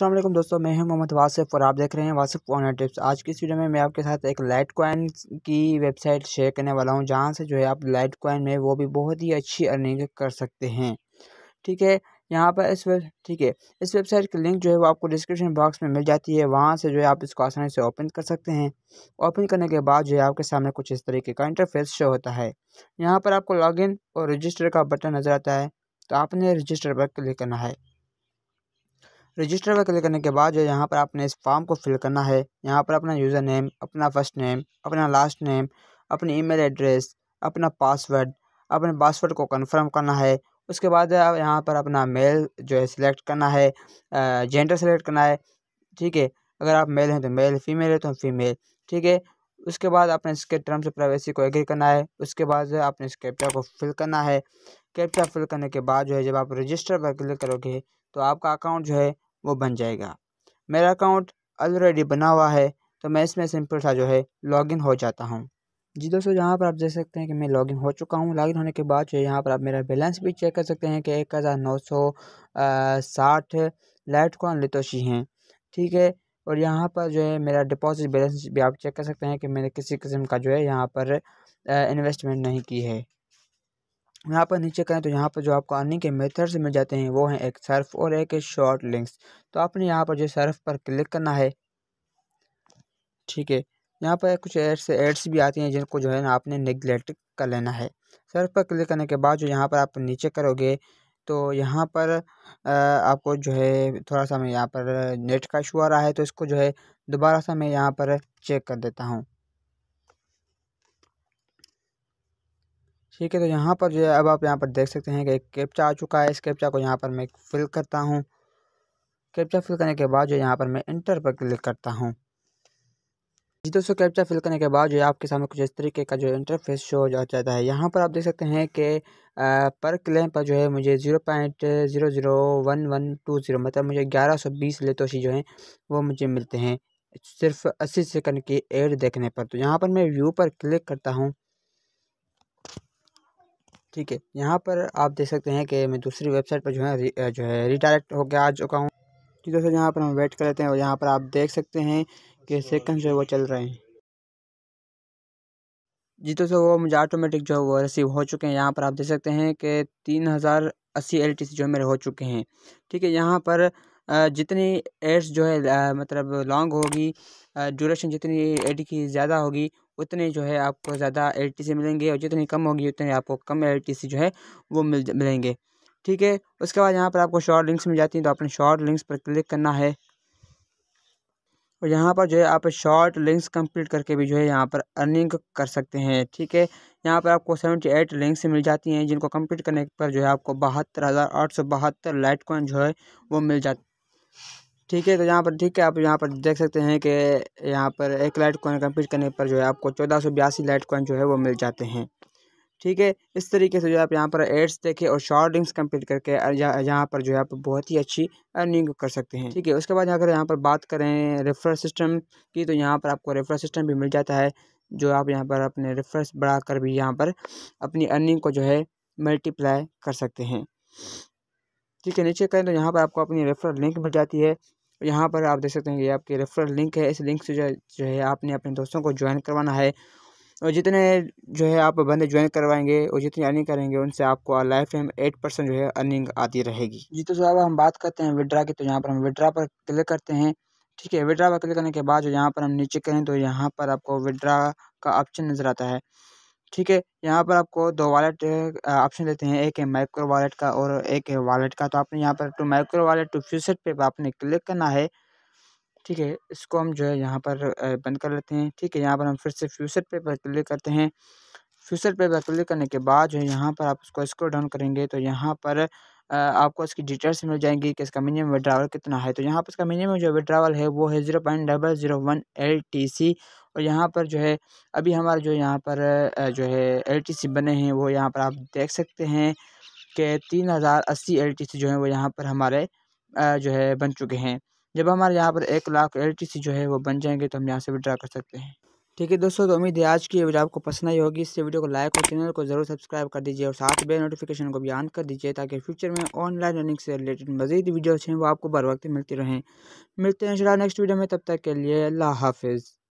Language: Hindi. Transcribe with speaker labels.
Speaker 1: असल दोस्तों मैं हूं मोहम्मद वासिफ और आप देख रहे हैं वासिफ ऑनर टिप्स आज की इस वीडियो में मैं आपके साथ एक लाइट कॉइन की वेबसाइट शेयर करने वाला हूं जहां से जो है आप लाइट कॉइन में वो भी बहुत ही अच्छी अर्निंग कर सकते हैं ठीक है यहाँ पर इस ठीक है इस वेबसाइट की लिंक जो है वो आपको डिस्क्रिप्शन बॉक्स में मिल जाती है वहाँ से जो है आप इसको आसानी से ओपन कर सकते हैं ओपन करने के बाद जो है आपके सामने कुछ इस तरीके का इंटरफेस शो होता है यहाँ पर आपको लॉग और रजिस्टर का बटन नज़र आता है तो आपने रजिस्टर पर क्लिक करना है रजिस्टर पर क्लिक करने के बाद जो यहाँ पर आपने इस फॉर्म को फिल करना है यहाँ पर अपना यूज़र नेम अपना फर्स्ट नेम अपना लास्ट नेम अपनी ईमेल एड्रेस अपना पासवर्ड अपने पासवर्ड को कंफर्म करना है उसके बाद यहाँ पर अपना मेल जो है सिलेक्ट करना है जेंडर सेलेक्ट करना है ठीक है अगर आप मेल हैं तो मेल फीमेल है तो फीमेल ठीक है उसके बाद आपने इसके टर्म्स ऑफ प्राइवेसी को एग्री करना है उसके बाद जो है आपने इस कैप्चा को फिल करना है कैप्चा फिल करने के बाद जो है जब आप रजिस्टर पर क्लिक करोगे तो आपका अकाउंट जो है वो बन जाएगा मेरा अकाउंट ऑलरेडी बना हुआ है तो मैं इसमें सिंपल सा जो है लॉगिन हो जाता हूँ जी दोस्तों यहाँ पर आप देख सकते हैं कि मैं लॉगिन हो चुका हूँ लॉगिन होने के बाद जो है यहाँ पर आप मेरा बैलेंस भी चेक कर सकते हैं कि एक हज़ार नौ सौ साठ लाइट कॉन लितोशी हैं ठीक है और यहाँ पर जो है मेरा डिपॉजिट बैलेंस भी आप चेक कर सकते हैं कि मैंने किसी किस्म का जो है यहाँ पर इन्वेस्टमेंट नहीं की है यहाँ पर नीचे करें तो यहाँ पर जो आपको अर्निंग के मेथड्स मिल जाते हैं वो हैं एक सर्फ और एक शॉर्ट लिंक्स तो आपने यहाँ पर जो सर्फ पर क्लिक करना है ठीक है यहाँ पर कुछ एड्स एड्स भी आती हैं जिनको जो है ना आपने निगलेक्ट कर लेना है सर्फ पर क्लिक करने के बाद जो यहाँ पर आप नीचे करोगे तो यहाँ पर आपको जो है थोड़ा सा मैं यहाँ पर नेट का इशू आ रहा है तो इसको जो है दोबारा सा मैं यहाँ पर चेक कर देता हूँ ठीक है तो यहाँ पर जो है अब आप यहाँ पर देख सकते हैं कि एक कैप्चा आ चुका है इस कैप्चा को यहाँ पर मैं फिल करता हूँ कैप्चा फिल करने के बाद जो यहाँ पर मैं इंटर पर क्लिक करता हूँ जी दोस्तों कैप्चा फिल करने के बाद जो है आपके सामने कुछ इस तरीके का जो इंटरफेस शो हो जाता है यहाँ पर आप देख सकते हैं कि पर क्लेम पर जो है मुझे zero point zero zero one one two zero मतलब मुझे ग्यारह सौ बीस लेतोशी जो हैं वो मुझे मिलते हैं सिर्फ अस्सी सेकंड की एड देखने पर तो यहाँ पर मैं व्यू पर क्लिक करता हूँ ठीक है यहाँ पर आप देख सकते हैं कि मैं दूसरी वेबसाइट पर जो है जो है रिडायरेक्ट होकर आ चुका हूँ ठीक है सर यहाँ पर हम वेट कर लेते हैं और यहाँ पर आप देख सकते हैं कि सेकंड जो है वो चल रहे हैं जी तो सर वो मुझे ऑटोमेटिक जो है वो रिसीव हो चुके हैं यहाँ पर आप देख सकते हैं कि तीन हज़ार अस्सी एल जो मेरे हो चुके हैं ठीक है यहाँ पर जितनी एड्स जो है मतलब लॉन्ग होगी ड्यूरेशन जितनी एड की ज़्यादा होगी उतने जो है आपको ज़्यादा एल टी सी मिलेंगे और जितनी कम होगी उतने आपको कम एल टी सी जो है वो मिल मिलेंगे ठीक है उसके बाद यहाँ पर आपको शॉर्ट लिंक्स मिल जाती हैं तो आपने शॉर्ट लिंक्स पर क्लिक करना है और यहाँ पर जो है आप शॉर्ट लिंक्स कंप्लीट करके भी जो है यहाँ पर अर्निंग कर सकते हैं ठीक है यहाँ पर आपको सेवेंटी एट लिंक्स मिल जाती हैं जिनको कंप्लीट करने पर जो है आपको बहत्तर हज़ार आठ सौ बहत्तर लाइट कॉइन जो है वो मिल जाती ठीक है तो यहाँ पर ठीक है आप यहाँ पर देख सकते हैं कि यहाँ पर एक लाइट कॉइन कम्प्लीट करने पर जो है आपको चौदह सौ बयासी लाइट कॉइन जो है वो मिल जाते हैं ठीक है इस तरीके से जो है आप यहाँ पर एड्स देखें और शॉर्ट लिंक्स कम्प्लीट करके यहाँ पर जो है आप बहुत ही अच्छी अर्निंग कर सकते हैं ठीक है उसके बाद अगर यहाँ पर बात करें रेफरल सिस्टम की तो यहाँ पर आपको रेफरल सिस्टम भी मिल जाता है जो आप यहाँ पर अपने बढ़ा बढ़ाकर भी यहाँ पर अपनी अर्निंग को जो है मल्टीप्लाई कर सकते हैं ठीक है नीचे करें तो यहाँ पर आपको अपनी रेफरल लिंक मिल जाती है यहाँ पर आप देख सकते हैं ये आपके रेफरल लिंक है इस लिंक से जो है जो है आपने अपने दोस्तों को ज्वाइन करवाना है और जितने जो है आप बंदे ज्वाइन करवाएंगे और जितनी अर्निंग करेंगे उनसे आपको लाइफ टाइम एट परसेंट जो है अर्निंग आती रहेगी जी तो साहब हम बात करते हैं विड्रा की तो यहाँ पर हम विड्रा पर क्लिक करते हैं ठीक है विड्रा पर क्लिक करने के बाद जो यहाँ पर हम नीचे करें तो यहाँ पर आपको विड्रा का ऑप्शन नज़र आता है ठीक है यहाँ पर आपको दो वॉलेट ऑप्शन देते हैं एक है माइक्रो वॉलेट का और एक है वॉलेट का तो आपने यहाँ पर to micro wallet to FaucetPay आपने क्लिक करना है ठीक है इसको हम जो है यहाँ पर बंद कर लेते हैं ठीक है यहाँ पर हम फिर से फ्यूसेट पे पर क्लिक करते हैं फ्यूसेट पे पर क्लिक करने के बाद जो है यहाँ पर आप उसको स्क्रो डाउन करेंगे तो यहाँ पर आपको इसकी डिटेल्स मिल जाएंगी कि इसका मिनिमम विड्रावल कितना है तो यहाँ पर इसका मिनिमम जो विड्रावल है वो है zero point double zero one L T C और यहाँ पर जो है अभी हमारे जो यहाँ पर जो है एल बने हैं वो यहाँ पर आप देख सकते हैं कि तीन हज़ार अस्सी एल जो है वो यहाँ पर हमारे जो है बन चुके हैं जब हमारे यहाँ पर एक लाख एल जो है वो बन जाएंगे तो हम यहाँ से विड्रा कर सकते हैं ठीक है दोस्तों तो उम्मीद है आज की वीडियो आपको पसंद आई होगी इससे वीडियो को लाइक और चैनल को जरूर सब्सक्राइब कर दीजिए और साथ बेल नोटिफिकेशन को भी ऑन कर दीजिए ताकि फ्यूचर में ऑनलाइन लर्निंग से रिलेटेड मजीद वीडियोज हैं वो आपको बर वक्त मिलती रहें मिलते हैं नेक्स्ट वीडियो में तब तक के लिए अल्लाह हाफिज़